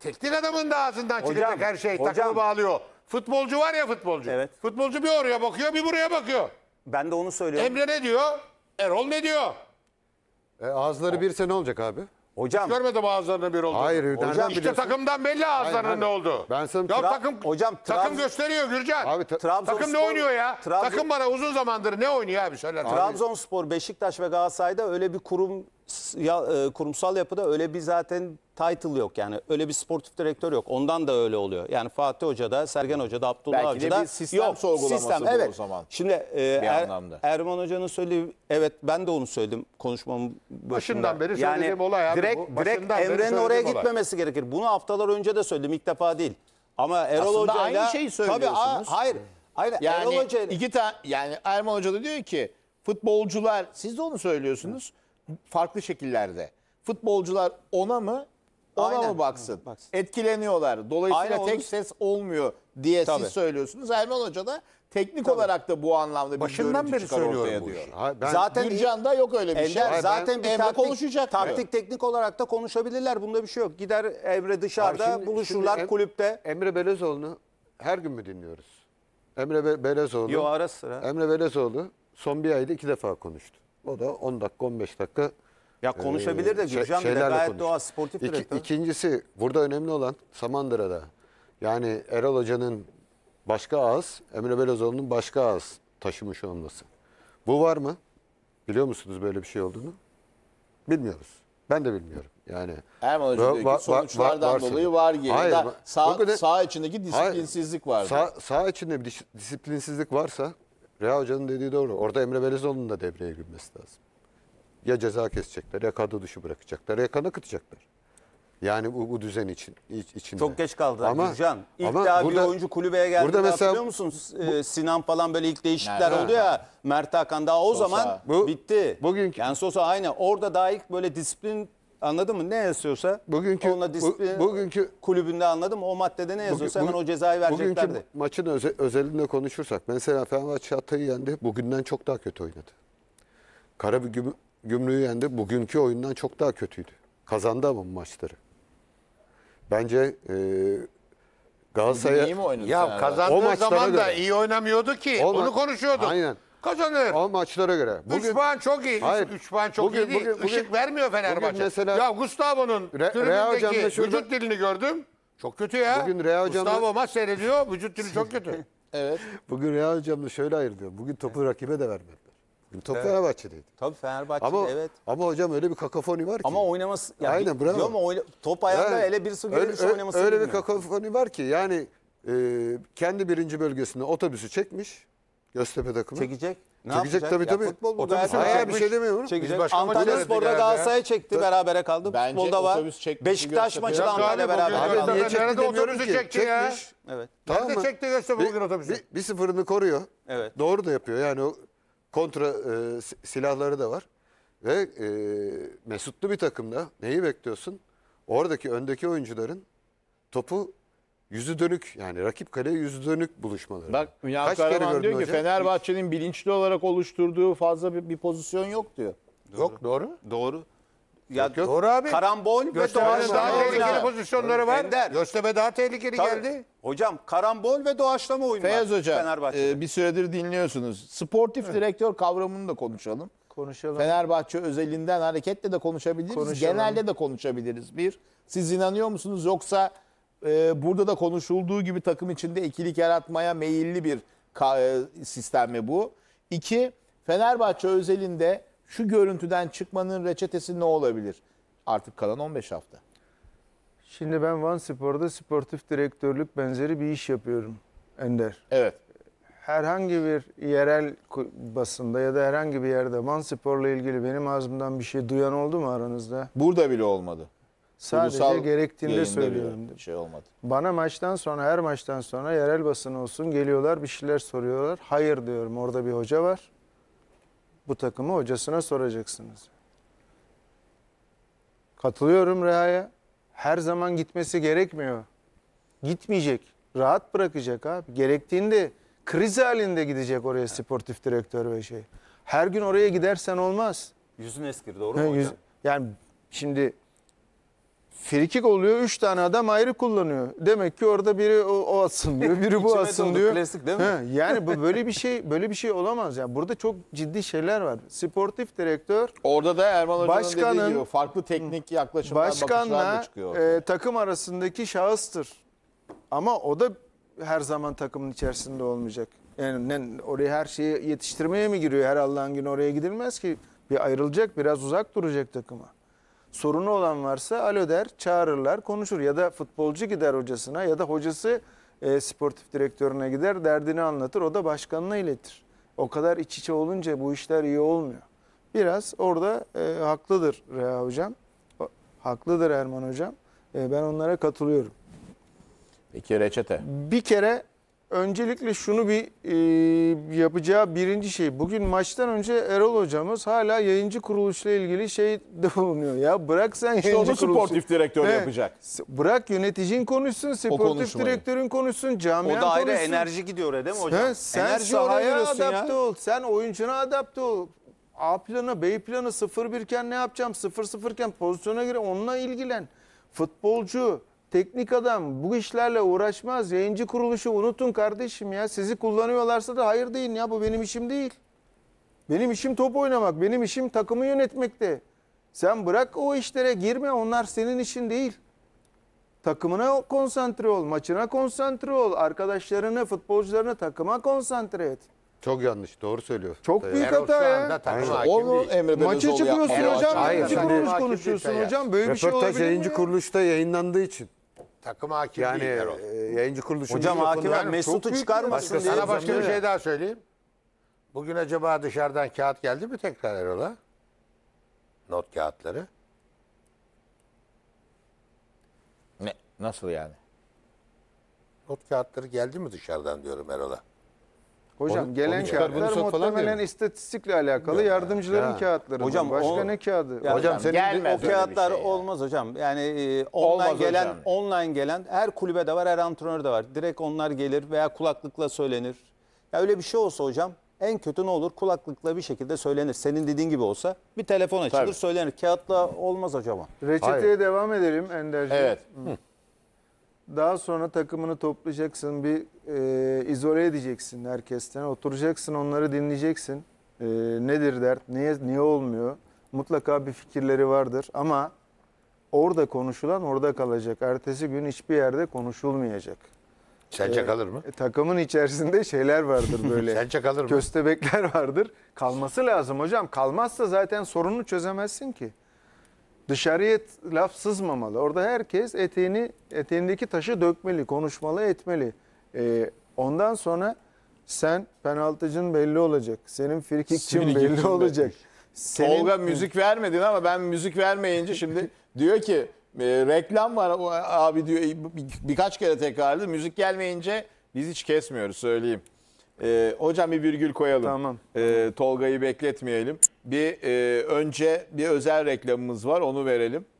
Teknik adamın da ağzından Hocam, çıkacak her şey. hocam. Takımı bağlıyor. Futbolcu var ya futbolcu. Evet. Futbolcu bir oraya bakıyor bir buraya bakıyor. Ben de onu söylüyorum. Emre ne diyor? Erol ne diyor? E, ağızları bir sene olacak abi. Hocam Görmedim ağızlarının bir oldu. Hayır, hocam işte takımdan belli ağızlarının ne oldu. Ben sana- ya, takım, hocam, takım gösteriyor Gürcan. Abi, ta- Trabzonspor- takım ne oynuyor ya? Trabzon- takım bana uzun zamandır ne oynuyor abi söyler. Trabzonspor, Beşiktaş ve Galatasaray'da öyle bir kurum ya, e, kurumsal yapıda öyle bir zaten title yok yani. Öyle bir sportif direktör yok. Ondan da öyle oluyor. Yani Fatih Hoca da, Sergen Hoca da, Abdullah Belki Hoca da. bir sistem yok, sorgulaması sistem, evet. o zaman. Şimdi e, er, Erman Hoca'nın söylediği, evet ben de onu söyledim konuşmamın başında. Başından beri yani, söylediğim olay abi. Direkt, bu. direkt Emre'nin oraya olay. gitmemesi gerekir. Bunu haftalar önce de söyledim ilk defa değil. Ama Erol Aslında Hoca'yla... aynı şeyi söylüyorsunuz. Tabii, a, hayır. Aynen. Yani Erol Hoca iki tane yani Erman Hoca da diyor ki futbolcular siz de onu söylüyorsunuz farklı şekillerde. Futbolcular ona mı ona Aynen. mı baksın? baksın? Etkileniyorlar. Dolayısıyla Aynen, tek ses olmuyor diye Tabii. siz söylüyorsunuz. Erman Hoca da teknik Tabii. olarak da bu anlamda bir Başından beri söylüyorum diyor. Ha, ben zaten Gürcan'da yok öyle bir Ender, şey. Hayır, zaten bir taktik, konuşacak. Taktik diyor. teknik olarak da konuşabilirler. Bunda bir şey yok. Gider Emre dışarıda şimdi, buluşurlar şimdi kulüpte. Emre Belezoğlu'nu her gün mü dinliyoruz? Emre Be Belezoğlu. Yok ara sıra. Emre Belezoğlu son bir ayda iki defa konuştu. O da 10 dakika 15 dakika ya ee, konuşabilir de şey- Gürcan bile gayet konuş. doğal sportif İki- direktör. İkincisi burada önemli olan Samandıra'da. Yani Erol Hoca'nın başka ağız, Emre Belezoğlu'nun başka ağız taşımış olması. Bu var mı? Biliyor musunuz böyle bir şey olduğunu? Bilmiyoruz. Ben de bilmiyorum. Yani Erman Hoca diyor va- va- ki sonuçlardan var- varsa- dolayı var Hayır, yerinde. Sağ, bakın- sağ içindeki disiplinsizlik vardı. Sağ, sağ içinde bir disiplinsizlik varsa Reha Hoca'nın dediği doğru. Orada Emre Belezoğlu'nun da devreye girmesi lazım ya ceza kesecekler ya kadro dışı bırakacaklar ya kana kıtacaklar. Yani bu, bu düzen için iç, içinde. Çok geç kaldı ama, Gürcan. İlk ama daha burada, bir oyuncu kulübeye geldi. Burada mesela, hatırlıyor musun? Bu, ee, Sinan falan böyle ilk değişiklikler oldu ya. Mert Hakan daha o Sosa. zaman bu, bitti. Bugünkü, yani Sosa aynı. Orada daha ilk böyle disiplin anladın mı? Ne yazıyorsa bugünkü, onunla disiplin bu, bugünkü, kulübünde anladım. O maddede ne yazıyorsa bugün, hemen o cezayı vereceklerdi. Bugünkü maçın öze, özelinde konuşursak. Mesela Fenerbahçe Hatay'ı yendi. Bugünden çok daha kötü oynadı. Karabük Gümrüğü yendi. Bugünkü oyundan çok daha kötüydü. Kazandı ama maçları. Bence e, Galatasaray'a... İyi mi oynadı? Ya Fenerbahçe? kazandığı maçlara zaman da iyi oynamıyordu ki. O Onu ma- konuşuyorduk. Aynen. Kazanır. O maçlara göre. Bugün, Üç puan çok iyi. Hayır. Üç puan çok Bugün- iyi değil. bugün- bugün- Işık vermiyor Fenerbahçe. mesela- ya Gustavo'nun Re- Real Hocam şurada- vücut dilini gördüm. Çok kötü ya. Bugün Real Hocam da- Gustavo maç seyrediyor. Vücut dili çok kötü. Evet. bugün Real Hocam şöyle ayırıyor. Bugün topu rakibe de vermedi. Dün top Fenerbahçe'deydi. Tabii Fenerbahçe'de Ama, evet. ama hocam öyle bir kakafoni var ki. Ama oynaması... Yani Aynen bravo. Diyor ama oyna, top ayağında Yani, ele bir su öyle, görmüş öyle, oynaması öyle bir kakafoni var ki yani e, kendi birinci bölgesinde otobüsü çekmiş Göztepe takımı. Çekecek. Ne Çekecek yapacak? tabii, tabii. futbol mu? Otobüsü Hayır, bir şey demiyorum. Biz Çekecek. başka maçlara Antalya da Spor'da geldi ya. Galatasaray'ı çekti. Berabere kaldı. Bence Futbolda var. otobüs çekti Beşiktaş maçı da Ya Antalya galiba beraber Abi kaldı. niye çekti Nerede demiyorum ki. çekti Çekmiş. Evet. Nerede çekti Göztepe bugün otobüsü? Bir, bir sıfırını koruyor. Evet. Doğru da yapıyor. Yani o kontra e, silahları da var. Ve e, mesutlu bir takımda neyi bekliyorsun? Oradaki öndeki oyuncuların topu yüzü dönük yani rakip kaleye yüzü dönük buluşmaları. Bak Ünal Karaman diyor ki Fenerbahçe'nin bilinçli olarak oluşturduğu fazla bir, bir pozisyon yok diyor. Doğru. Yok doğru. Doğru. Ya gö- Doğru abi. Karambol ve doğaçlama daha oyunu. tehlikeli pozisyonları var. Ender. Göztepe daha tehlikeli Tabii. geldi. Hocam karambol ve doğaçlama oyunu var Feyyaz Hoca e, bir süredir dinliyorsunuz. Sportif direktör kavramını da konuşalım. Konuşalım. Fenerbahçe özelinden hareketle de konuşabiliriz. Konuşalım. Genelde de konuşabiliriz. Bir, siz inanıyor musunuz yoksa e, burada da konuşulduğu gibi takım içinde ikilik yaratmaya meyilli bir ka- e, sistem mi bu? İki, Fenerbahçe özelinde şu görüntüden çıkmanın reçetesi ne olabilir? Artık kalan 15 hafta. Şimdi ben Van Spor'da sportif direktörlük benzeri bir iş yapıyorum Ender. Evet. Herhangi bir yerel basında ya da herhangi bir yerde Van Spor'la ilgili benim ağzımdan bir şey duyan oldu mu aranızda? Burada bile olmadı. Sadece Ulusal gerektiğinde söylüyorum. Bir şey olmadı. Bana maçtan sonra her maçtan sonra yerel basın olsun geliyorlar bir şeyler soruyorlar. Hayır diyorum orada bir hoca var bu takımı hocasına soracaksınız. Katılıyorum Reha'ya. Her zaman gitmesi gerekmiyor. Gitmeyecek. Rahat bırakacak abi. Gerektiğinde kriz halinde gidecek oraya sportif direktör ve şey. Her gün oraya gidersen olmaz. Yüzün eskir doğru mu hocam? yani şimdi Frikik oluyor. Üç tane adam ayrı kullanıyor. Demek ki orada biri o, o atsın diyor. Biri bu atsın doldu, diyor. Klasik değil mi? He, yani bu böyle bir şey böyle bir şey olamaz. Yani burada çok ciddi şeyler var. Sportif direktör Orada da Erman Hoca'nın dediği gibi farklı teknik yaklaşımlar, bakışlar da başkanla çıkıyor. E, ortaya. e, takım arasındaki şahıstır. Ama o da her zaman takımın içerisinde olmayacak. Yani ne- oraya her şeyi yetiştirmeye mi giriyor? Her Allah'ın günü oraya gidilmez ki. Bir ayrılacak, biraz uzak duracak takıma sorunu olan varsa alo der, çağırırlar, konuşur. Ya da futbolcu gider hocasına ya da hocası e, sportif direktörüne gider, derdini anlatır. O da başkanına iletir. O kadar iç içe olunca bu işler iyi olmuyor. Biraz orada e, haklıdır Reha Hocam. haklıdır Erman Hocam. E, ben onlara katılıyorum. Peki reçete. Bir kere Öncelikle şunu bir e, yapacağı birinci şey. Bugün maçtan önce Erol hocamız hala yayıncı kuruluşla ilgili şey de bulunuyor. Ya bırak sen yayıncı kuruluşu. sportif direktör He. yapacak. Bırak yöneticin konuşsun, sportif direktörün konuşsun, camian O da ayrı konuşsun. enerji gidiyor öyle değil mi hocam? He, sen enerji sahaya adapte ya. ol, sen oyuncuna adapte ol. A planı, B planı 0-1 iken ne yapacağım? 0-0 iken pozisyona göre onunla ilgilen. Futbolcu, teknik adam bu işlerle uğraşmaz. Yayıncı kuruluşu unutun kardeşim ya. Sizi kullanıyorlarsa da hayır deyin ya bu benim işim değil. Benim işim top oynamak, benim işim takımı yönetmekte. Sen bırak o işlere girme onlar senin işin değil. Takımına konsantre ol, maçına konsantre ol, arkadaşlarını, futbolcularını takıma konsantre et. Çok yanlış. Doğru söylüyor. Çok büyük Erol hata şu anda ya. takıma Onu Emre Maça çıkıyorsun hocam, başladı. yayıncı kuruluş konuşuyorsun hocam. Böyle bir şey olabilir mi yayıncı kuruluşta yayınlandığı için takım hakim yani, değiller o. E, yayıncı kuruluşu. Hocam hakim yani Mesut'u çıkarmasın diye. Sana başka bir şey daha söyleyeyim. Bugün acaba dışarıdan kağıt geldi mi tekrar Erol'a? Not kağıtları. Ne? Nasıl yani? Not kağıtları geldi mi dışarıdan diyorum Erol'a. Hocam onu, gelen onu kağıtlar bunu muhtemelen istatistikle alakalı yardımcıların ya. kağıtları. Hocam başka o, ne kağıdı? Ya hocam senin gelmez o kağıtlar şey olmaz hocam. Yani e, online olmaz gelen hocam. online gelen her kulübe de var, her antrenör de var. Direkt onlar gelir veya kulaklıkla söylenir. Ya öyle bir şey olsa hocam en kötü ne olur? Kulaklıkla bir şekilde söylenir. Senin dediğin gibi olsa bir telefon açılır Tabii. söylenir. Kağıtla olmaz hocam. Reçeteye Hayır. devam edelim Ender'ciğim. Evet. Hı. Daha sonra takımını toplayacaksın, bir e, izole edeceksin herkesten. Oturacaksın, onları dinleyeceksin. E, nedir dert, niye, niye olmuyor? Mutlaka bir fikirleri vardır ama orada konuşulan orada kalacak. Ertesi gün hiçbir yerde konuşulmayacak. Sence e, kalır mı? E, takımın içerisinde şeyler vardır böyle. Sence kalır mı? Köstebekler vardır. Kalması lazım hocam. Kalmazsa zaten sorunu çözemezsin ki. Dışarıya laf sızmamalı. Orada herkes eteğini eteğindeki taşı dökmeli, konuşmalı, etmeli. Ee, ondan sonra sen penaltıcın belli olacak. Senin frikikçin belli, belli olacak. Senin... Tolga müzik vermedin ama ben müzik vermeyince şimdi diyor ki e, reklam var abi diyor bir, birkaç kere tekrarladı. Müzik gelmeyince biz hiç kesmiyoruz söyleyeyim. Ee, hocam bir virgül koyalım. Tamam. Ee, Tolga'yı bekletmeyelim. Bir e, önce bir özel reklamımız var onu verelim.